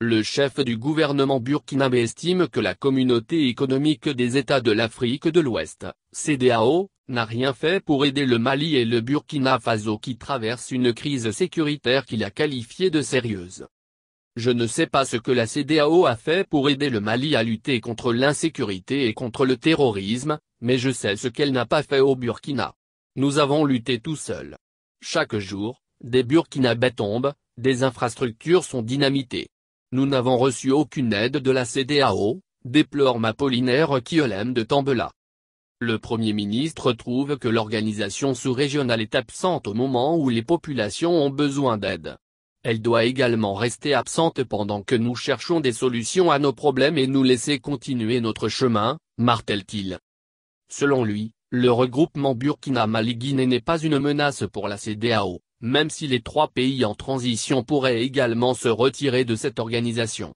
Le chef du gouvernement burkinabé estime que la communauté économique des États de l'Afrique de l'Ouest, CDAO, n'a rien fait pour aider le Mali et le Burkina Faso qui traversent une crise sécuritaire qu'il a qualifiée de sérieuse. Je ne sais pas ce que la CDAO a fait pour aider le Mali à lutter contre l'insécurité et contre le terrorisme, mais je sais ce qu'elle n'a pas fait au Burkina. Nous avons lutté tout seul. Chaque jour, des Burkinabés tombent, des infrastructures sont dynamitées. Nous n'avons reçu aucune aide de la CDAO, déplore mapolinaire Kiolem de Tambela. Le Premier ministre trouve que l'organisation sous-régionale est absente au moment où les populations ont besoin d'aide. Elle doit également rester absente pendant que nous cherchons des solutions à nos problèmes et nous laisser continuer notre chemin, martèle-t-il. Selon lui, le regroupement Burkina Maligine n'est pas une menace pour la CDAO même si les trois pays en transition pourraient également se retirer de cette organisation.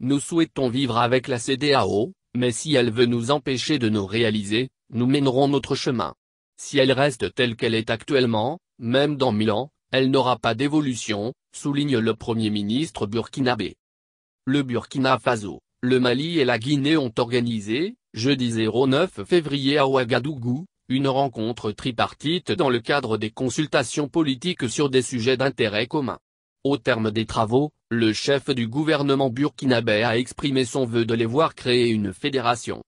Nous souhaitons vivre avec la CDAO, mais si elle veut nous empêcher de nous réaliser, nous mènerons notre chemin. Si elle reste telle qu'elle est actuellement, même dans mille ans, elle n'aura pas d'évolution, souligne le Premier ministre burkinabé. Le Burkina Faso, le Mali et la Guinée ont organisé, jeudi 09 février à Ouagadougou, une rencontre tripartite dans le cadre des consultations politiques sur des sujets d'intérêt commun. Au terme des travaux, le chef du gouvernement burkinabé a exprimé son vœu de les voir créer une fédération.